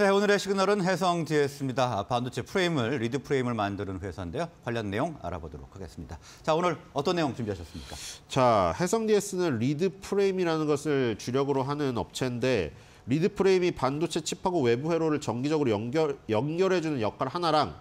네, 오늘의 시그널은 해성 GS입니다. 반도체 프레임을, 리드 프레임을 만드는 회사인데요. 관련 내용 알아보도록 하겠습니다. 자, 오늘 어떤 내용 준비하셨습니까? 자, 해성 GS는 리드 프레임이라는 것을 주력으로 하는 업체인데 리드 프레임이 반도체 칩하고 외부 회로를 정기적으로 연결, 연결해주는 역할 하나랑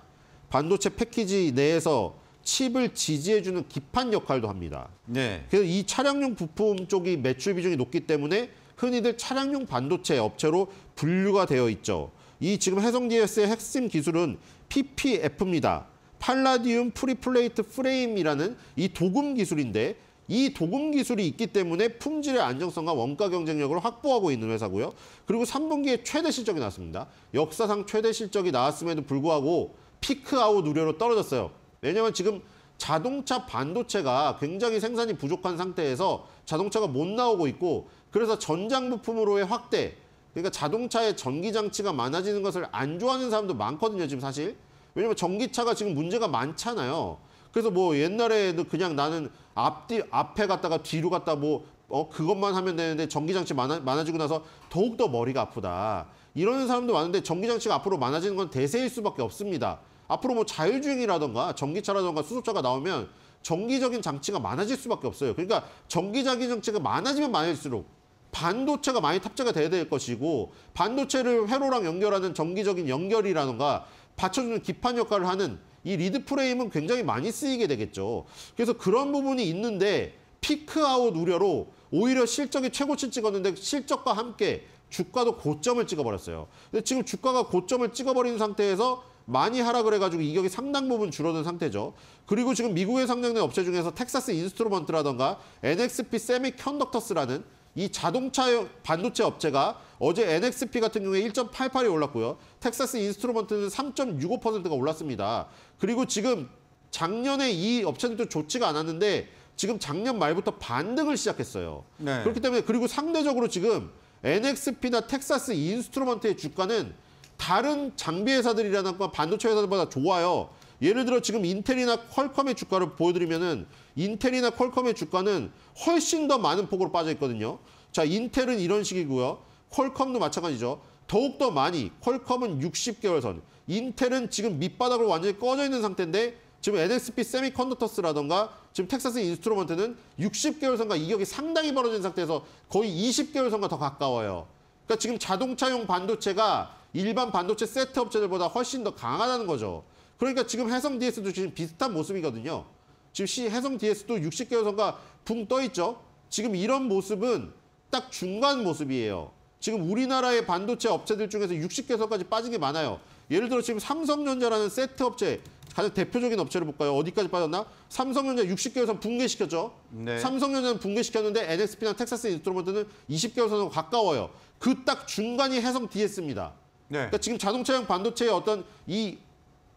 반도체 패키지 내에서 칩을 지지해주는 기판 역할도 합니다. 네. 그래서 이 차량용 부품 쪽이 매출 비중이 높기 때문에 흔히들 차량용 반도체 업체로 분류가 되어 있죠. 이 지금 해성DS의 핵심 기술은 PPF입니다. 팔라디움 프리플레이트 프레임이라는 이 도금 기술인데 이 도금 기술이 있기 때문에 품질의 안정성과 원가 경쟁력을 확보하고 있는 회사고요. 그리고 3분기에 최대 실적이 나왔습니다. 역사상 최대 실적이 나왔음에도 불구하고 피크아웃 우려로 떨어졌어요. 왜냐하면 지금 자동차 반도체가 굉장히 생산이 부족한 상태에서 자동차가 못 나오고 있고 그래서 전장 부품으로의 확대, 그러니까 자동차의 전기 장치가 많아지는 것을 안 좋아하는 사람도 많거든요, 지금 사실. 왜냐면 전기차가 지금 문제가 많잖아요. 그래서 뭐 옛날에도 그냥 나는 앞뒤 앞에 갔다가 뒤로 갔다 뭐 어, 그것만 하면 되는데 전기장치 많아, 많아지고 나서 더욱더 머리가 아프다. 이러는 사람도 많은데 전기장치가 앞으로 많아지는 건 대세일 수밖에 없습니다. 앞으로 뭐 자율주행이라던가 전기차라던가 수소차가 나오면 전기적인 장치가 많아질 수밖에 없어요. 그러니까 전기적인 장치가 많아지면 많아질수록 반도체가 많이 탑재가 돼야 될 것이고 반도체를 회로랑 연결하는 정기적인 연결이라던가 받쳐주는 기판 역할을 하는 이 리드 프레임은 굉장히 많이 쓰이게 되겠죠. 그래서 그런 부분이 있는데 피크아웃 우려로 오히려 실적이 최고치 찍었는데 실적과 함께 주가도 고점을 찍어버렸어요. 근데 지금 주가가 고점을 찍어버린 상태에서 많이 하락을 해가지고 이격이 상당 부분 줄어든 상태죠. 그리고 지금 미국에 상장된 업체 중에서 텍사스 인스트루먼트라던가 NXP 세미컨덕터스라는 이 자동차 반도체 업체가 어제 NXP 같은 경우에 1.88이 올랐고요. 텍사스 인스트루먼트는 3.65%가 올랐습니다. 그리고 지금 작년에 이 업체들도 좋지가 않았는데 지금 작년 말부터 반등을 시작했어요. 네. 그렇기 때문에 그리고 상대적으로 지금 NXP나 텍사스 인스트루먼트의 주가는 다른 장비 회사들이라는 건 반도체 회사들보다 좋아요. 예를 들어 지금 인텔이나 퀄컴의 주가를 보여드리면은 인텔이나 퀄컴의 주가는 훨씬 더 많은 폭으로 빠져 있거든요. 자, 인텔은 이런 식이고요. 퀄컴도 마찬가지죠. 더욱더 많이 퀄컴은 60개월 선, 인텔은 지금 밑바닥으로 완전히 꺼져 있는 상태인데 지금 NXP 세미컨더터스라던가 지금 텍사스 인스트루먼트는 60개월 선과 이격이 상당히 벌어진 상태에서 거의 20개월 선과 더 가까워요. 그러니까 지금 자동차용 반도체가 일반 반도체 세트 업체들보다 훨씬 더 강하다는 거죠. 그러니까 지금 해성 DS도 지금 비슷한 모습이거든요. 지금 시 해성 DS도 6 0개여선과붕 떠 있죠. 지금 이런 모습은 딱 중간 모습이에요. 지금 우리나라의 반도체 업체들 중에서 60개선까지 빠진 게 많아요. 예를 들어 지금 삼성전자라는 세트 업체 가장 대표적인 업체를 볼까요? 어디까지 빠졌나? 삼성전자 60개월선 붕괴시켰죠. 네. 삼성전자는 붕괴시켰는데 NXP나 텍사스 인스트루먼트는 2 0개월선으로 가까워요. 그 딱 중간이 해성 DS입니다. 네. 그러니까 지금 자동차용 반도체의 어떤 이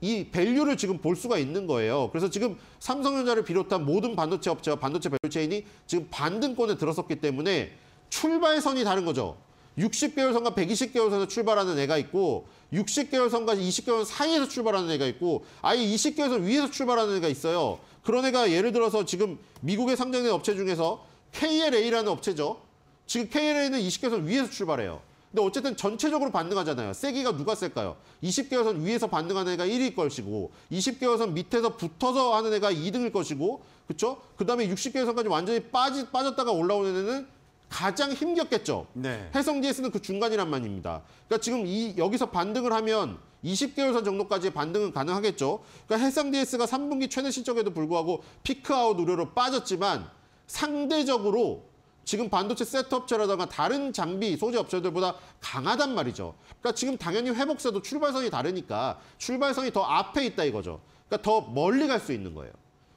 이 밸류를 지금 볼 수가 있는 거예요. 그래서 지금 삼성전자를 비롯한 모든 반도체 업체와 반도체 밸류체인이 지금 반등권에 들어섰기 때문에 출발선이 다른 거죠. 60개월선과 120개월선에서 출발하는 애가 있고 60개월선과 20개월 선 사이에서 출발하는 애가 있고 아예 20개월선 위에서 출발하는 애가 있어요. 그런 애가 예를 들어서 지금 미국에 상장된 업체 중에서 KLA라는 업체죠. 지금 KLA는 20개월선 위에서 출발해요. 근데 어쨌든 전체적으로 반등하잖아요. 세기가 누가 셀까요? 20개월선 위에서 반등하는 애가 1위일 것이고 20개월선 밑에서 붙어서 하는 애가 2등일 것이고 그렇죠? 그다음에 60개월선까지 완전히 빠지, 빠졌다가 올라오는 애는 가장 힘겹겠죠. 네. 해성 에 s 는그 중간이란 말입니다. 그러니까 지금 이 여기서 반등을 하면 20개월선 정도까지 반등은 가능하겠죠. 그러니까 해상 DS가 3분기 최대 실적에도 불구하고 피크아웃 우려로 빠졌지만 상대적으로 지금 반도체 셋업체라든가 다른 장비 소재 업체들보다 강하단 말이죠. 그러니까 지금 당연히 회복세도 출발선이 다르니까 출발선이 더 앞에 있다 이거죠. 그러니까 더 멀리 갈 수 있는 거예요.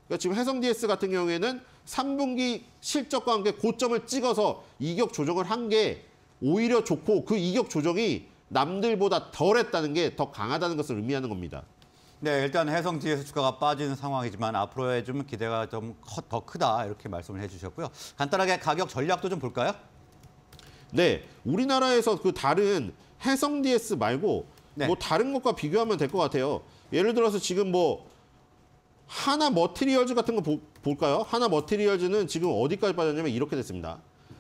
그러니까 지금 해성 DS 같은 경우에는 3분기 실적과 함께 고점을 찍어서 이격 조정을 한 게 오히려 좋고 그 이격 조정이 남들보다 덜 했다는 게 더 강하다는 것을 의미하는 겁니다. 네, 일단 해성 지에서 주가가 빠는 상황이지만 앞으로의 좀 기대가 좀 더 크다 이렇게 말씀을 해주셨고요. 간단하게 가격 전략도 좀 볼까요? 네, 우리나라에서 그 다른 해성 DS 말고 네. 뭐 다른 것과 비교하면 될 것 같아요. 예를 들어서 지금 뭐 하나 머티리얼즈 같은 거 보, 볼까요? 하나 머티리얼즈는 지금 어디까지 빠졌냐면 이렇게 됐습니다.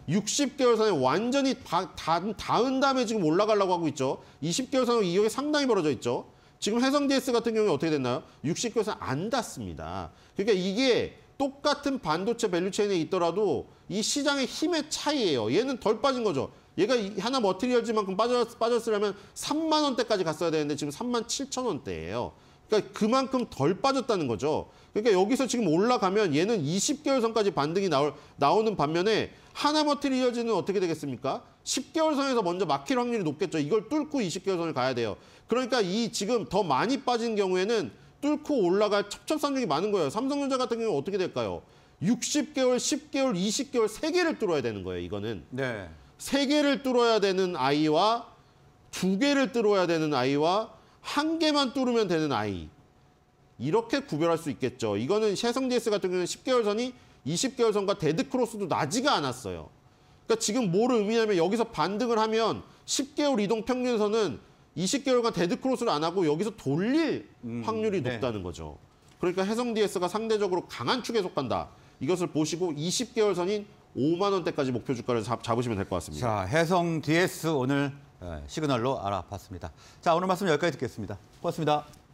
60개월 산에 완전히 다, 다, 은 다음에 지금 올라가려고 하고 있죠. 20개월 산후 이후이 상당히 벌어져 있죠. 지금 해성 DS 같은 경우에 어떻게 됐나요? 60교선 안 닿습니다. 그러니까 이게 똑같은 반도체 밸류체인에 있더라도 이 시장의 힘의 차이예요. 얘는 덜 빠진 거죠. 얘가 하나 머티리얼즈만큼 빠졌, 빠졌으려면 3만 원대까지 갔어야 되는데 지금 3만 7천 원대예요. 그러니까 그만큼 덜 빠졌다는 거죠. 그러니까 여기서 지금 올라가면 얘는 20개월 선까지 반등이 나올, 나오는 반면에 하나버틀 이어지는 어떻게 되겠습니까? 10개월 선에서 먼저 막힐 확률이 높겠죠. 이걸 뚫고 20개월 선을 가야 돼요. 그러니까 이 지금 더 많이 빠진 경우에는 뚫고 올라갈 첩첩산중이 많은 거예요. 삼성전자 같은 경우는 어떻게 될까요? 60개월, 10개월, 20개월 3개를 뚫어야 되는 거예요, 이거는. 네. 세개를 뚫어야 되는 아이와 2개를 뚫어야 되는 아이와 한 개만 뚫으면 되는 아이. 이렇게 구별할 수 있겠죠. 이거는 쉐성 DS 같은 경우는 10개월 선이 20개월 선과 데드 크로스도 나지가 않았어요. 그러니까 지금 뭐를 의미하면 여기서 반등을 하면 10개월 이동 평균선은 20개월간 데드 크로스를 안 하고 여기서 돌릴 음, 확률이 네. 높다는 거죠. 그러니까 해성 DS가 상대적으로 강한 축에 속한다. 이것을 보시고 20개월 선인 5만 원대까지 목표 주가를 잡, 으시면 될 것 같습니다. 자, 해성 DS 오늘 예, 시그널로 알아봤습니다. 자, 오늘 말씀 여기까지 듣겠습니다. 고맙습니다.